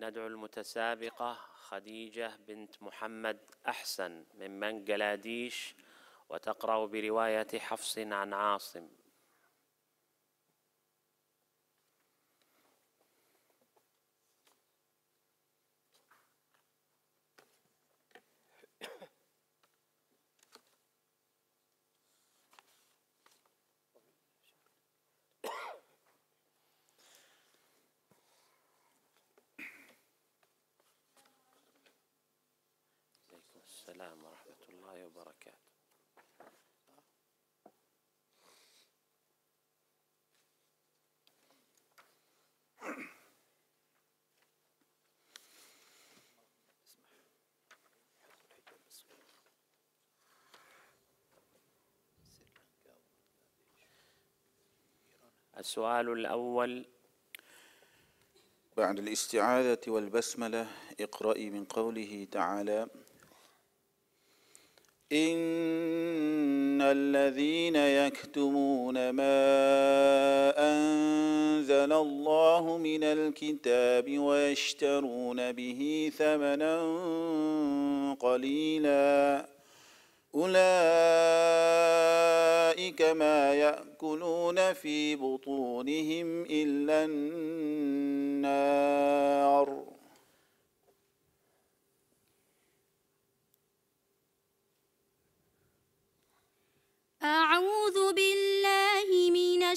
ندعو المتسابقة خديجة بنت محمد أحسن من بنجلاديش وتقرأ برواية حفص عن عاصم السلام ورحمة الله وبركاته السؤال الأول بعد الاستعاذة والبسملة اقرأي من قوله تعالى ان الذين يكتمون ما انزل الله من الكتاب ويشترون به ثمنا قليلا اولئك ما ياكلون في بطونهم الا النار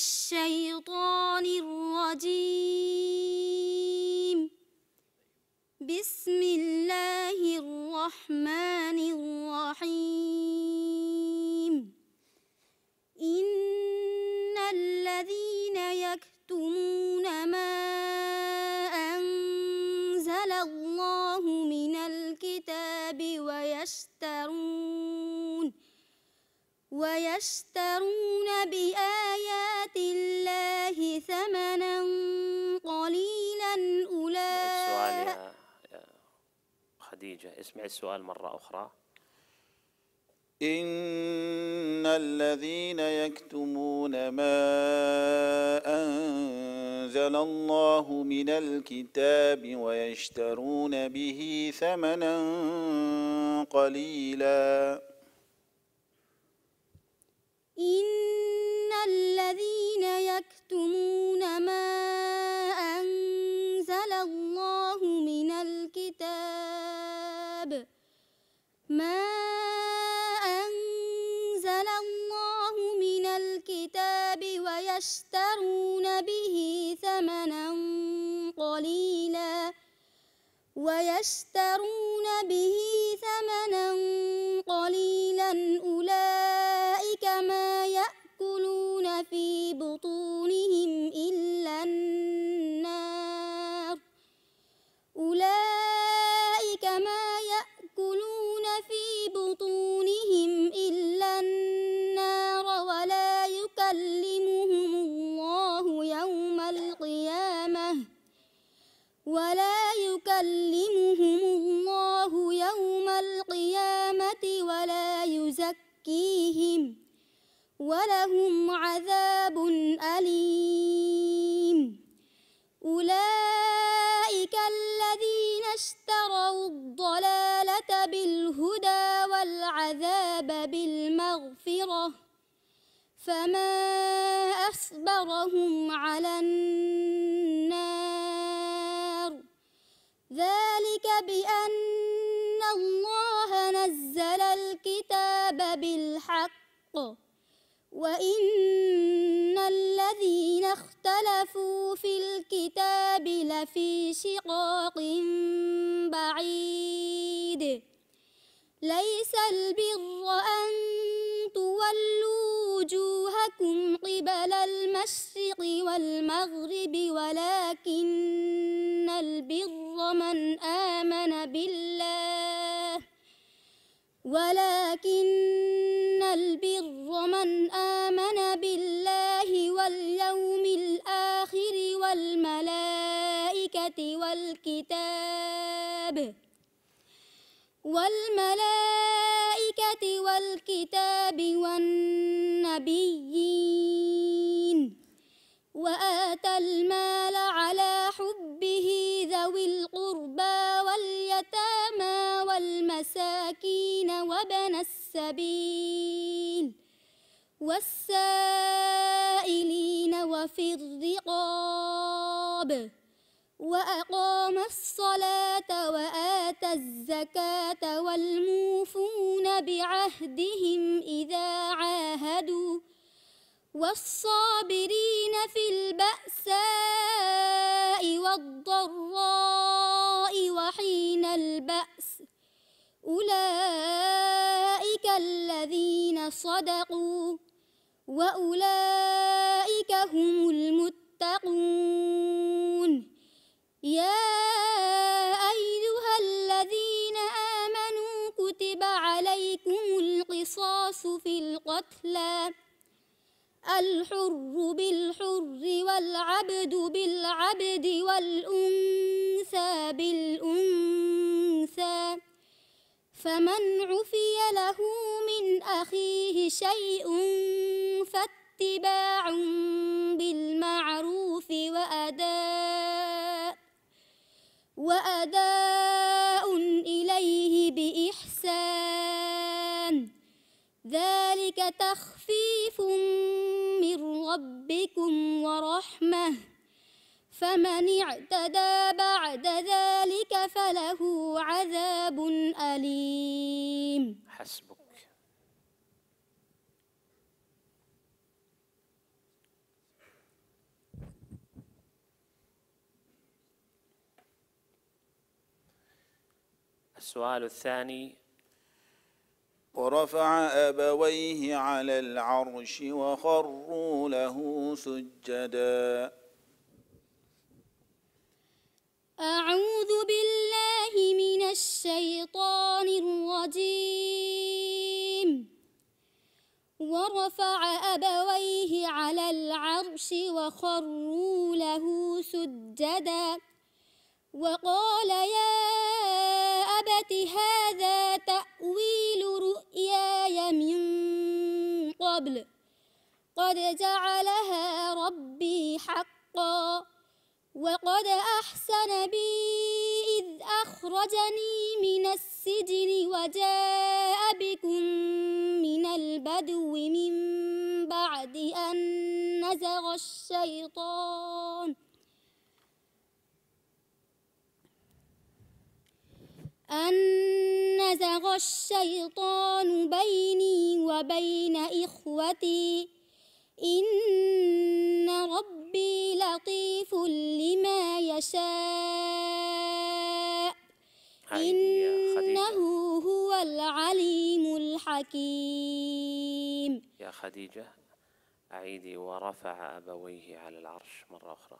الشيطان الرجيم بسم الله الرحمن الرحيم إن الذين يكتمون ما أنزل الله من الكتاب ويشترون ويشترون بآيات ثمنا قليلا أولئك السؤال يا خديجة اسمع السؤال مرة أخرى إن الذين يكتمون ما أنزل الله من الكتاب ويشترون به ثمنا قليلا إن من الذين يكتمون ما أنزل الله من الكتاب ما أنزل الله من الكتاب ويشترون به ثمنا قليلا ويشترون به فما أصبرهم على النار ذلك بأن الله نزل الكتاب بالحق وإن الذين اختلفوا في الكتاب لفي شقاق بعيد ليس البر أن لكم قبل المشرق والمغرب ولكن البر من آمن بالله ولكن البر من آمن بالله واليوم الآخر والملائكة والكتاب والملائكة والكتاب والنبي النبيين وآتى المال على حبه ذوي القربى واليتامى والمساكين وبنى السبيل والسائلين وفي الرقاب وأقام الصلاة وآتى الزكاة والموفون بعهدهم إذا عاهدوا والصابرين في البأساء والضراء وحين البأس أولئك الذين صدقوا وأولئك هم المتقون يا أيها الذين آمنوا كتب عليكم القصاص في القتلى الحر بالحر والعبد بالعبد والأنثى بالأنثى فمن عفي له من أخيه شيء فاتباع بالمعروف وأداء وأداء إليه بإحسان ذلك تخفيف من ربكم ورحمة فمن اعتدى بعد ذلك فله عذاب أليم حسبك السؤال الثاني ورفع أبويه على العرش وخروا له سجدا أعوذ بالله من الشيطان الرجيم ورفع أبويه على العرش وخروا له سجدا وقال يا هذا تأويل رؤياي من قبل قد جعلها ربي حقا وقد أحسن بي إذ أخرجني من السجن وجاء بكم من البدو من بعد أن نزغ الشيطان الشيطان بيني وبين إخوتي إن ربي لطيف لما يشاء إنه هو العليم الحكيم يا خديجة أعيدي ورفع أبويه على العرش مرة أخرى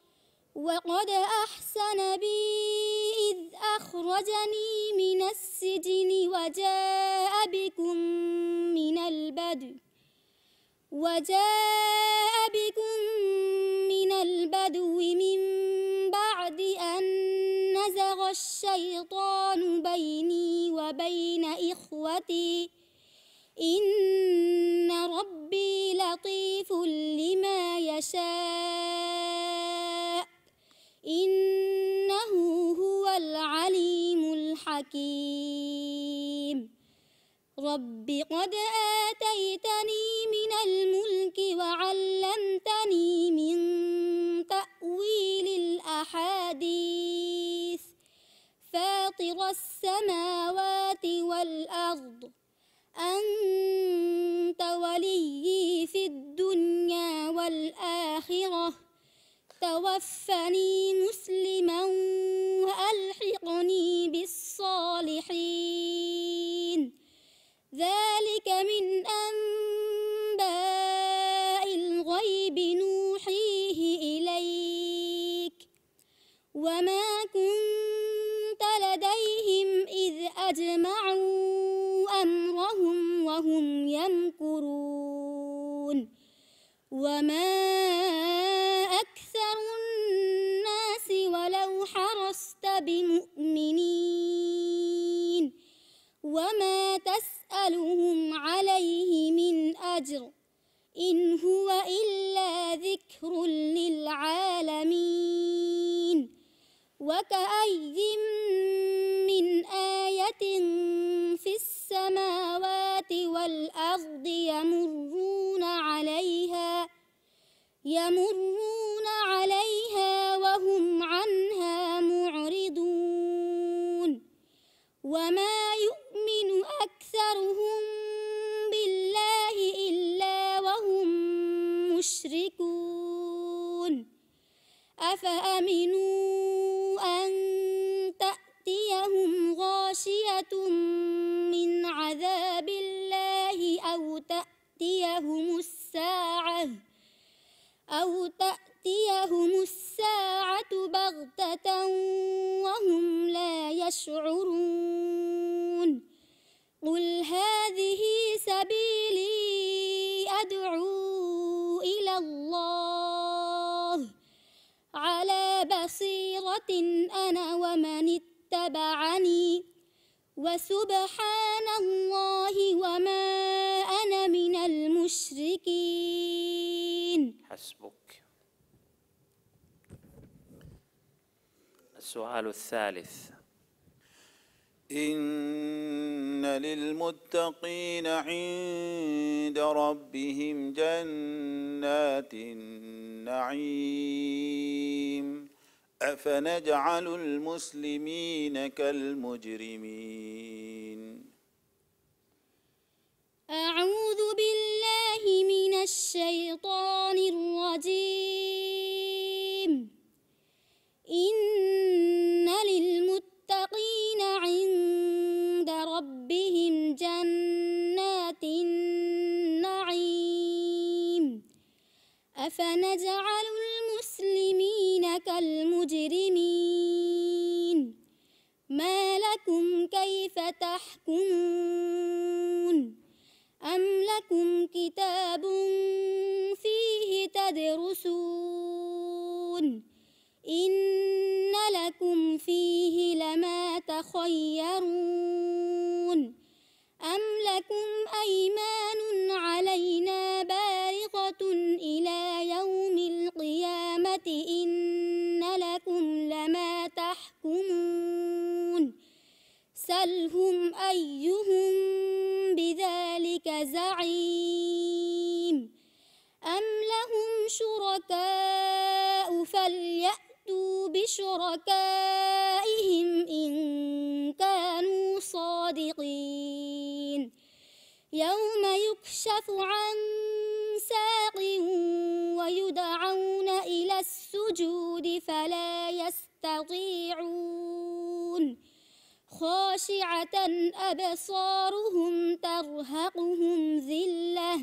وقد أحسن بي إذ أخرجني من السجن وجاء بكم من البدو وجاء بكم من البدو من بعد أن نزغ الشيطان بيني وبين إخوتي إن ربي لطيف لما يشاء حكيم رب قد آتيتني من الملك وعلمتني من تأويل الأحاديث فاطر السماوات والأرض أنت وليي في الدنيا والآخرة توفني يشكرون وما أكثر الناس ولو حرصت بمؤمنين وما تسألهم عليه من أجر إن هو إلا ذكر للعالمين وكأي من آية في السماوات والأرض يمرون عليها يمرون عليها وهم عنها معرضون وما يؤمن أكثرهم بالله إلا وهم مشركون أفأمنوا أن تأتيهم غاشية من عذاب الله أو تأتيهم الساعة أو تأتيهم الساعة بغتة وهم لا يشعرون قل هذه سبيلي أدعو إلى الله على بصيرة أنا ومن اتبعني وسبحان الله حسبك السؤال الثالث إن للمتقين عند ربهم جنات النعيم أفنجعل المسلمين كالمجرمين كيف تحكمون أم لكم كتاب فيه تدرسون إن لكم فيه لما تخيرون أم لكم أيمان علينا بارقة إلى يوم القيامة إن لكم لما تحكمون سلهم أيهم بذلك زعيم أم لهم شركاء فليأتوا بشركائهم إن كانوا صادقين يوم يكشف عن ساق ويدعون إلى السجود فلا يستطيعون خاشعة أبصارهم ترهقهم ذلة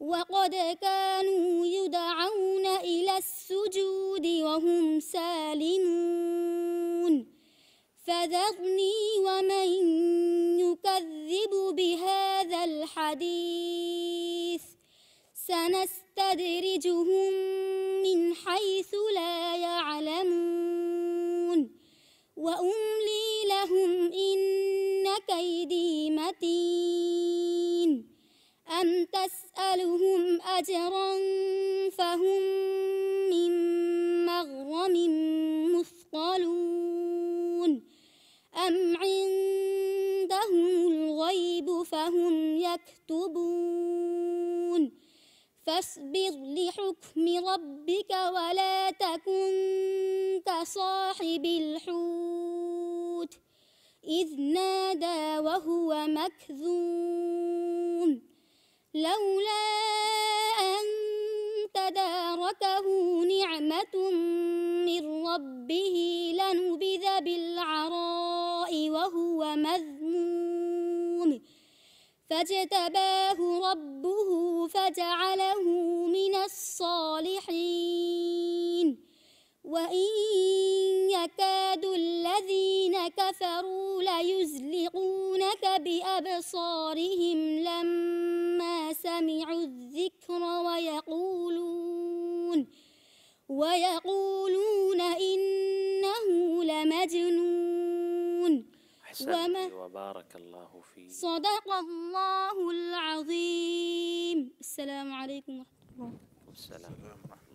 وقد كانوا يدعون إلى السجود وهم سالمون فذرني ومن يكذب بهذا الحديث سنستدرجهم من حيث لا يعلمون وأملي لهم إن كيدي متين أم تسألهم أجرا فهم من مغرم مثقلون أم عندهم الغيب فهم يكتبون فاصبر لحكم ربك ولا تكن كصاحب الحوت إذ نادى وهو مكذوم لولا أن تداركه نعمة من ربه لنبذ بالعراء وهو مذموم فاجتباه ربه فجعله من الصالحين وإن يكاد الذين كفروا يزلقونك بأبصارهم لما سمعوا الذكر ويقولون ويقولون إنه لمجنون وما وبارك الله فيه صدق الله العظيم السلام عليكم ورحمة الله السلام ورحمة الله